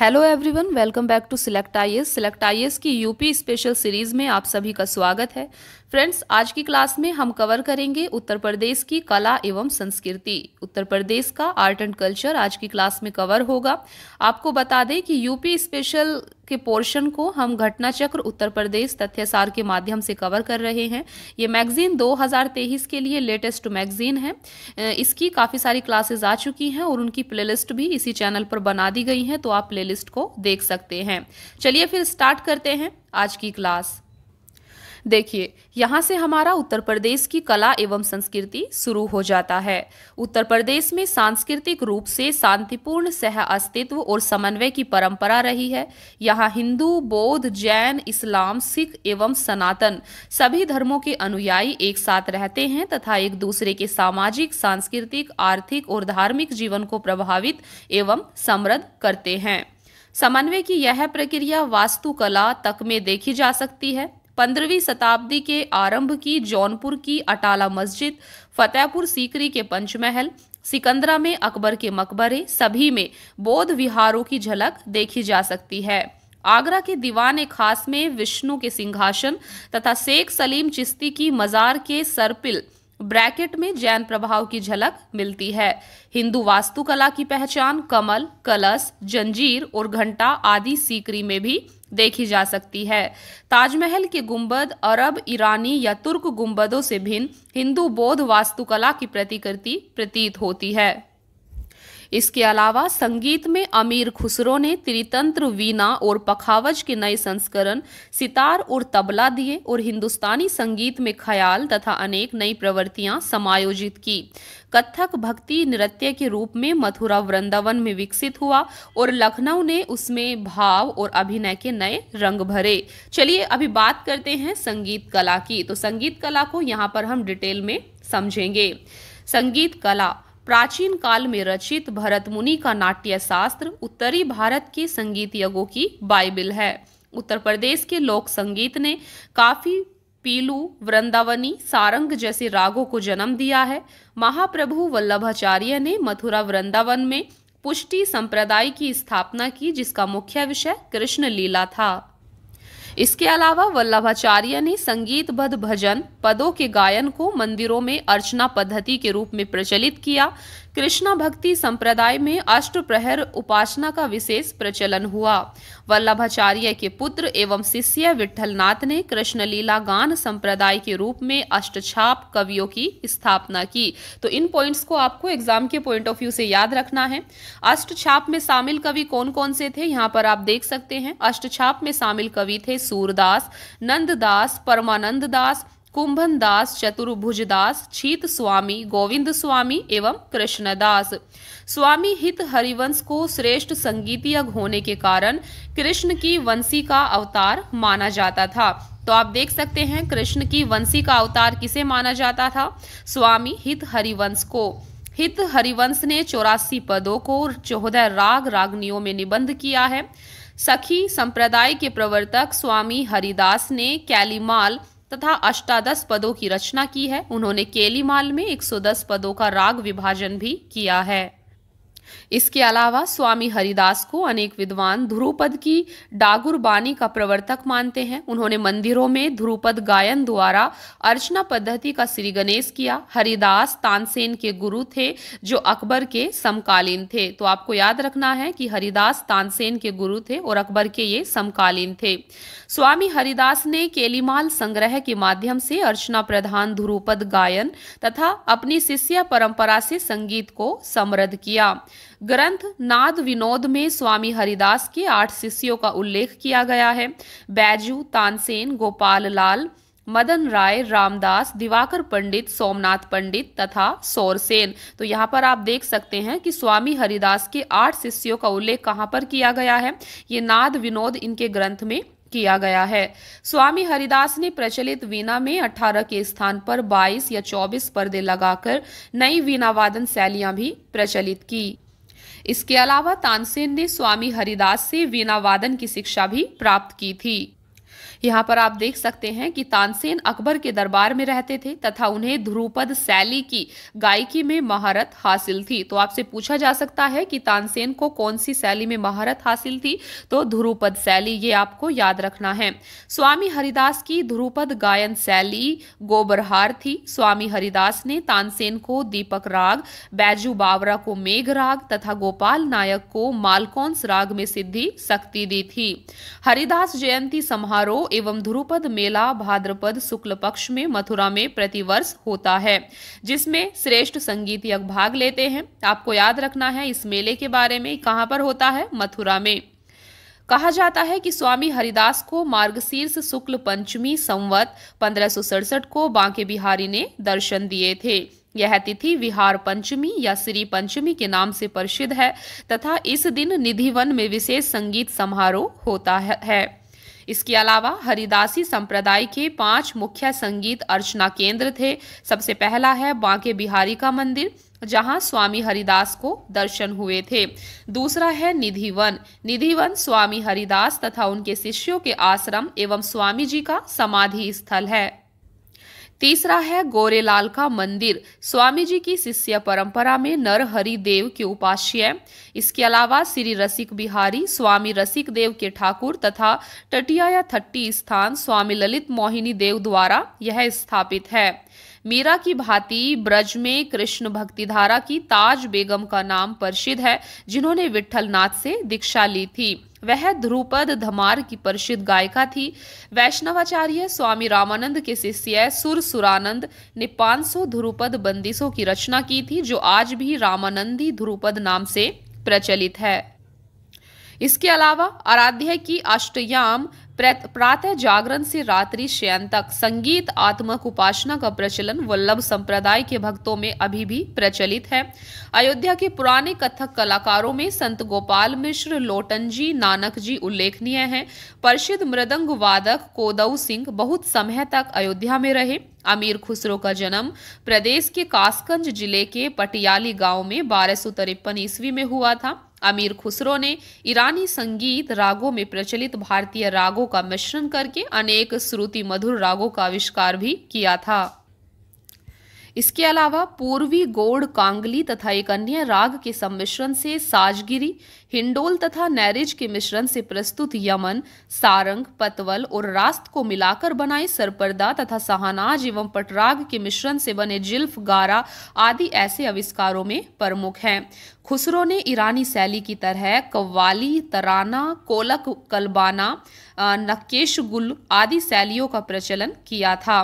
hello everyone welcome back to select I S select I S की UP special series में आप सभी का स्वागत है फ्रेंड्स आज की क्लास में हम कवर करेंगे उत्तर प्रदेश की कला एवं संस्कृति उत्तर प्रदेश का आर्ट एंड कल्चर आज की क्लास में कवर होगा आपको बता दें कि यूपी स्पेशल के पोर्शन को हम घटना चक्र उत्तर प्रदेश तथ्य सार के माध्यम से कवर कर रहे हैं ये मैगजीन 2023 के लिए लेटेस्ट मैगजीन है इसकी काफ़ी सारी क्लासेज आ चुकी हैं और उनकी प्लेलिस्ट भी इसी चैनल पर बना दी गई हैं तो आप प्लेलिस्ट को देख सकते हैं चलिए फिर स्टार्ट करते हैं आज की क्लास देखिए यहाँ से हमारा उत्तर प्रदेश की कला एवं संस्कृति शुरू हो जाता है उत्तर प्रदेश में सांस्कृतिक रूप से शांतिपूर्ण सह अस्तित्व और समन्वय की परंपरा रही है यहाँ हिंदू बौद्ध जैन इस्लाम सिख एवं सनातन सभी धर्मों के अनुयायी एक साथ रहते हैं तथा एक दूसरे के सामाजिक सांस्कृतिक आर्थिक और धार्मिक जीवन को प्रभावित एवं समृद्ध करते हैं समन्वय की यह प्रक्रिया वास्तुकला तक में देखी जा सकती है पंद्रहवीं शताब्दी के आरंभ की जौनपुर की अटाला मस्जिद फतेहपुर सीकरी के पंचमहल सिकंदरा में अकबर के मकबरे सभी में बौद्ध विहारों की झलक देखी जा सकती है आगरा के दीवान ए खास में विष्णु के सिंहासन तथा शेख सलीम चिश्ती की मजार के सरपिल ब्रैकेट में जैन प्रभाव की झलक मिलती है हिंदू वास्तुकला की पहचान कमल कलश जंजीर और घंटा आदि सीकरी में भी देखी जा सकती है ताजमहल के गुंबद अरब ईरानी या तुर्क गुंबदों से भिन्न हिंदू बौद्ध वास्तुकला की प्रतिकृति प्रतीत होती है इसके अलावा संगीत में अमीर खुसरो ने त्रितंत्र वीणा और पखावज के नए संस्करण सितार और तबला दिए और हिंदुस्तानी संगीत में ख्याल तथा अनेक नई प्रवृत्तियां समायोजित की कथक भक्ति नृत्य के रूप में मथुरा वृंदावन में विकसित हुआ और लखनऊ ने उसमें भाव और अभिनय के नए रंग भरे चलिए अभी बात करते हैं संगीत कला की तो संगीत कला को यहाँ पर हम डिटेल में समझेंगे संगीत कला प्राचीन काल में रचित भरत मुनि का नाट्य शास्त्र उत्तरी भारत के संगीत यज्ञों की बाइबिल है उत्तर प्रदेश के लोक संगीत ने काफी पीलू वृंदावनी सारंग जैसे रागों को जन्म दिया है महाप्रभु वल्लभाचार्य ने मथुरा वृंदावन में पुष्टि संप्रदाय की स्थापना की जिसका मुख्य विषय कृष्ण लीला था इसके अलावा वल्लभाचार्य ने संगीतबद्ध भजन पदों के गायन को मंदिरों में अर्चना पद्धति के रूप में प्रचलित किया कृष्णा भक्ति संप्रदाय में अष्ट प्रहर उपासना का विशेष प्रचलन हुआ वल्लभाचार्य के पुत्र एवं शिष्य विठलनाथ ने कृष्ण लीला गान संप्रदाय के रूप में अष्टछाप कवियों की स्थापना की तो इन पॉइंट्स को आपको एग्जाम के पॉइंट ऑफ व्यू से याद रखना है अष्टछाप में शामिल कवि कौन कौन से थे यहाँ पर आप देख सकते हैं अष्टछाप में शामिल कवि थे सूरदास नंददास परमानंद दास कुंभन दास चतुर्भुज दास छीत स्वामी गोविंद स्वामी एवं कृष्णदास स्वामी हित हरिवंश को श्रेष्ठ संगीतज्ञ होने के कारण कृष्ण की वंशी का अवतार माना जाता था तो आप देख सकते हैं कृष्ण की वंशी का अवतार किसे माना जाता था स्वामी हित हरिवंश को हित हरिवंश ने चौरासी पदों को चौदह राग रागनियों में निबंध किया है सखी संप्रदाय के प्रवर्तक स्वामी हरिदास ने कैलीमाल तथा अष्टादश पदों की रचना की है उन्होंने केलीमाल में 110 पदों का राग विभाजन भी किया है इसके अलावा स्वामी हरिदास को अनेक विद्वान ध्रुपद की डागुर बानी का प्रवर्तक मानते हैं उन्होंने मंदिरों में ध्रुपद गायन द्वारा अर्चना पद्धति का श्री गणेश किया हरिदास तानसेन के गुरु थे जो अकबर के समकालीन थे तो आपको याद रखना है कि हरिदास तानसेन के गुरु थे और अकबर के ये समकालीन थे स्वामी हरिदास ने केलीमाल संग्रह के माध्यम से अर्चना प्रधान ध्रुपद गायन तथा अपनी शिष्य परंपरा से संगीत को समृद्ध किया ग्रंथ नाद विनोद में स्वामी हरिदास के आठ शिष्यों का उल्लेख किया गया है बैजू तानसेन गोपाल लाल मदन राय रामदास दिवाकर पंडित सोमनाथ पंडित तथा सौरसेन तो यहाँ पर आप देख सकते हैं कि स्वामी हरिदास के आठ शिष्यों का उल्लेख कहाँ पर किया गया है ये नाद विनोद इनके ग्रंथ में किया गया है स्वामी हरिदास ने प्रचलित वीणा में 18 के स्थान पर 22 या 24 पर्दे लगाकर नई वीणा वादन शैलियां भी प्रचलित की इसके अलावा तानसेन ने स्वामी हरिदास से वीणा वादन की शिक्षा भी प्राप्त की थी यहाँ पर आप देख सकते हैं कि तानसेन अकबर के दरबार में रहते थे तथा उन्हें ध्रुपद शैली की गायकी में महारत हासिल थी तो आपसे पूछा जा सकता है कि तानसेन को कौन सी शैली में महारत हासिल थी तो ध्रुपद शैली ये आपको याद रखना है स्वामी हरिदास की ध्रुपद गायन शैली गोबरहार थी स्वामी हरिदास ने तानसेन को दीपक राग बैजू बावरा को मेघ राग तथा गोपाल नायक को मालकोंस राग में सिद्धि शक्ति दी थी हरिदास जयंती समारोह एवं ध्रुपद मेला भाद्रपद शुक्ल पक्ष में मथुरा में प्रतिवर्ष होता है जिसमें श्रेष्ठ यज्ञ भाग लेते हैं आपको याद रखना है इस मेले के बारे में कहाँ पर होता है मथुरा में कहा जाता है कि स्वामी हरिदास को मार्गशीर्ष शुक्ल पंचमी संवत पंद्रह को बांके बिहारी ने दर्शन दिए थे यह तिथि विहार पंचमी या श्री पंचमी के नाम से प्रसिद्ध है तथा इस दिन निधिवन में विशेष संगीत समारोह होता है इसके अलावा हरिदासी संप्रदाय के पांच मुख्य संगीत अर्चना केंद्र थे सबसे पहला है बांके बिहारी का मंदिर जहां स्वामी हरिदास को दर्शन हुए थे दूसरा है निधिवन निधिवन स्वामी हरिदास तथा उनके शिष्यों के आश्रम एवं स्वामी जी का समाधि स्थल है तीसरा है गोरेलाल का मंदिर स्वामी जी की शिष्य परंपरा में नर देव के उपास्य इसके अलावा श्री रसिक बिहारी स्वामी रसिक देव के ठाकुर तथा टटिया या थट्टी स्थान स्वामी ललित मोहिनी देव द्वारा यह स्थापित है मीरा की भांति ब्रज में कृष्ण भक्तिधारा की ताज बेगम का नाम प्रसिद्ध है जिन्होंने विठल नाथ से दीक्षा ली थी वह ध्रुपद धमार की प्रसिद्ध गायिका थी वैष्णवाचार्य स्वामी रामानंद के शिष्य सुर सुरानंद ने 500 ध्रुपद बंदिशों की रचना की थी जो आज भी रामानंदी ध्रुपद नाम से प्रचलित है इसके अलावा आराध्या की अष्टयाम प्रातः जागरण से रात्रि शयन तक संगीत आत्मक उपासना का प्रचलन वल्लभ संप्रदाय के भक्तों में अभी भी प्रचलित है अयोध्या के पुराने कथक कलाकारों में संत गोपाल मिश्र लोटन जी नानक जी उल्लेखनीय हैं प्रसिद्ध मृदंग वादक कोदऊ सिंह बहुत समय तक अयोध्या में रहे अमीर खुसरो का जन्म प्रदेश के कासगंज जिले के पटियाली गांव में बारह ईस्वी में हुआ था अमीर खुसरो ने ईरानी संगीत रागों में प्रचलित भारतीय रागों का मिश्रण करके अनेक श्रुति मधुर रागों का आविष्कार भी किया था इसके अलावा पूर्वी गोड़ कांगली तथा एक अन्य राग के सम्मिश्रण से साजगिरी हिंडोल तथा नैरिज के मिश्रण से प्रस्तुत यमन सारंग पतवल और रास्त को मिलाकर बनाई सरपर्दा तथा सहानाज एवं पटराग के मिश्रण से बने जिल्फ गारा आदि ऐसे आविष्कारों में प्रमुख हैं खुसरो ने ईरानी शैली की तरह कव्वाली तराना कोलक कलबाना नक्केश गुल आदि शैलियों का प्रचलन किया था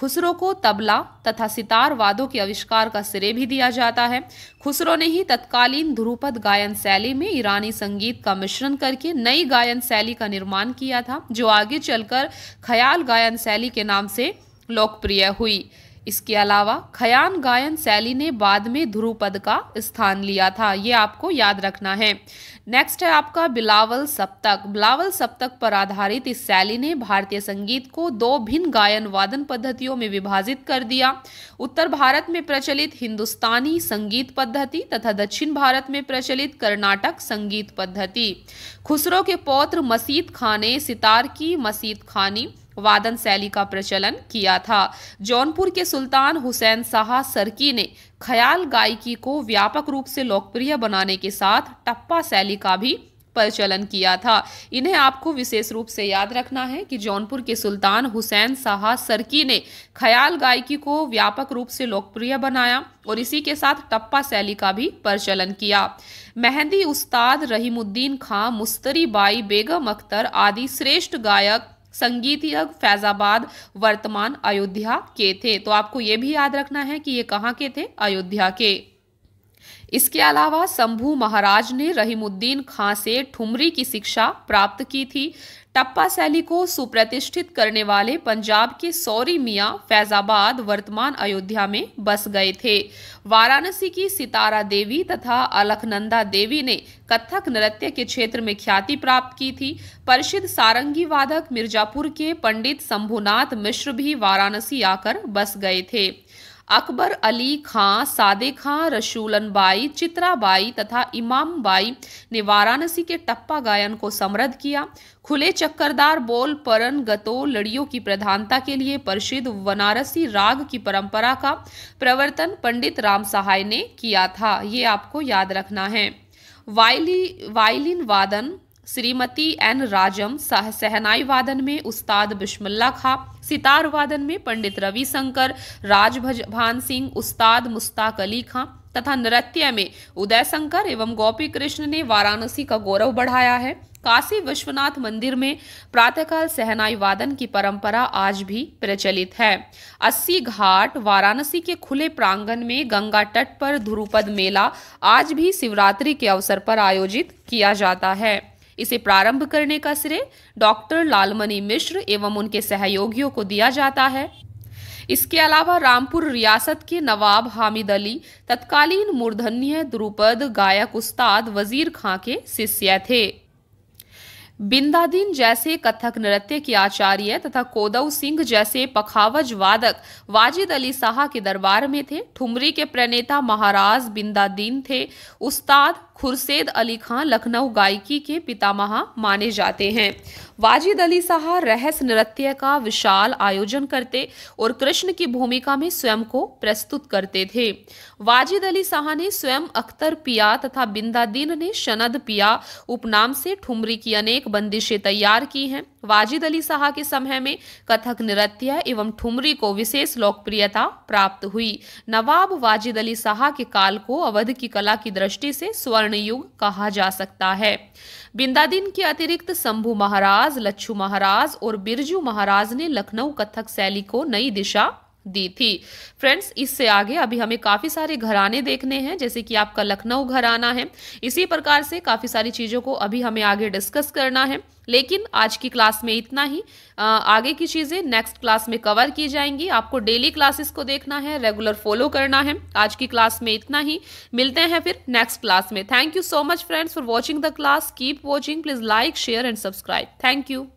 खुसरो को तबला तथा सितार वादों के आविष्कार का श्रेय भी दिया जाता है खुसरो ने ही तत्कालीन ध्रुपद गायन शैली में ईरान पुराने संगीत का मिश्रण करके नई गायन शैली का निर्माण किया था जो आगे चलकर ख्याल गायन शैली के नाम से लोकप्रिय हुई इसके अलावा खयान गायन शैली ने बाद में ध्रुपद का स्थान लिया था ये आपको याद रखना है नेक्स्ट है आपका बिलावल सप्तक बिलावल सप्तक पर आधारित इस शैली ने भारतीय संगीत को दो भिन्न गायन वादन पद्धतियों में विभाजित कर दिया उत्तर भारत में प्रचलित हिंदुस्तानी संगीत पद्धति तथा दक्षिण भारत में प्रचलित कर्नाटक संगीत पद्धति खुसरो के पौत्र मसीद खाने सितार की मसीद खानी वादन शैली का प्रचलन किया था जौनपुर के सुल्तान हुसैन शाह सरकी ने ख्याल गायकी को व्यापक रूप से लोकप्रिय बनाने के साथ टप्पा शैली का भी प्रचलन किया था इन्हें आपको विशेष रूप से याद रखना है कि जौनपुर के सुल्तान हुसैन शाह सरकी ने ख्याल गायकी को व्यापक रूप से लोकप्रिय बनाया और इसी के साथ टप्पा शैली का भी प्रचलन किया मेहंदी उस्ताद रहीमुद्दीन खां मुस्तरी बाई बेगम अख्तर आदि श्रेष्ठ गायक संगीतज्ञ फैजाबाद वर्तमान अयोध्या के थे तो आपको ये भी याद रखना है कि ये कहाँ के थे अयोध्या के इसके अलावा शंभू महाराज ने रहीमुद्दीन खां से ठुमरी की शिक्षा प्राप्त की थी टप्पा शैली को सुप्रतिष्ठित करने वाले पंजाब के सौरी मियाँ फैजाबाद वर्तमान अयोध्या में बस गए थे वाराणसी की सितारा देवी तथा अलखनंदा देवी ने कथक नृत्य के क्षेत्र में ख्याति प्राप्त की थी प्रसिद्ध सारंगी वादक मिर्जापुर के पंडित शंभुनाथ मिश्र भी वाराणसी आकर बस गए थे अकबर अली खां सादे खां रसूलन चित्रा चित्राबाई तथा इमाम बाई ने वाराणसी के टप्पा गायन को समृद्ध किया खुले चक्करदार बोल परन गतो लड़ियों की प्रधानता के लिए प्रसिद्ध वनारसी राग की परंपरा का प्रवर्तन पंडित राम सहाय ने किया था ये आपको याद रखना है वायली वायलिन वादन श्रीमती एन राजम सह सहनाई वादन में उस्ताद बिशमल्ला खां सितार वादन में पंडित रवि राजभान सिंह उस्ताद मुस्ताक अली खां तथा नृत्य में उदय शंकर एवं गोपी कृष्ण ने वाराणसी का गौरव बढ़ाया है काशी विश्वनाथ मंदिर में प्रातःकाल सहनाई वादन की परंपरा आज भी प्रचलित है अस्सी घाट वाराणसी के खुले प्रांगण में गंगा तट पर ध्रुपद मेला आज भी शिवरात्रि के अवसर पर आयोजित किया जाता है इसे प्रारंभ करने का श्रेय डॉक्टर लालमणि मिश्र एवं उनके सहयोगियों को दिया जाता है इसके अलावा रामपुर रियासत के नवाब हामिद अली तत्कालीन मूर्धन्य द्रुपद गायक उस्ताद वजीर खां के शिष्य थे बिंदादीन जैसे कथक नृत्य के आचार्य तथा कोदव सिंह जैसे पखावज वादक वाजिद अली शाह के दरबार में थे ठुमरी के प्रणेता महाराज बिंदादीन थे उस्ताद खुर्सेद अली खां लखनऊ गायकी के पितामह माने जाते हैं वाजिद अली शाह रहस्य नृत्य का विशाल आयोजन करते और कृष्ण की भूमिका में स्वयं को प्रस्तुत करते थे वाजिद अली शाह ने स्वयं अख्तर पिया तथा बिंदादीन ने शनद पिया उपनाम से ठुमरी की अनेक बंदिशें तैयार की हैं वाजिद अली शाह के समय में कथक नृत्य एवं ठुमरी को विशेष लोकप्रियता प्राप्त हुई नवाब वाजिद अली शाह के काल को अवध की कला की दृष्टि से स्वर्ण कर्णयुग कहा जा सकता है बिंदादीन के अतिरिक्त शंभु महाराज लच्छू महाराज और बिरजू महाराज ने लखनऊ कथक शैली को नई दिशा दी थी फ्रेंड्स इससे आगे अभी हमें काफ़ी सारे घराने देखने हैं जैसे कि आपका लखनऊ घराना है इसी प्रकार से काफ़ी सारी चीज़ों को अभी हमें आगे डिस्कस करना है लेकिन आज की क्लास में इतना ही आगे की चीज़ें नेक्स्ट क्लास में कवर की जाएंगी आपको डेली क्लासेस को देखना है रेगुलर फॉलो करना है आज की क्लास में इतना ही मिलते हैं फिर नेक्स्ट क्लास में thank you so much friends for watching the class keep watching please like share and subscribe thank you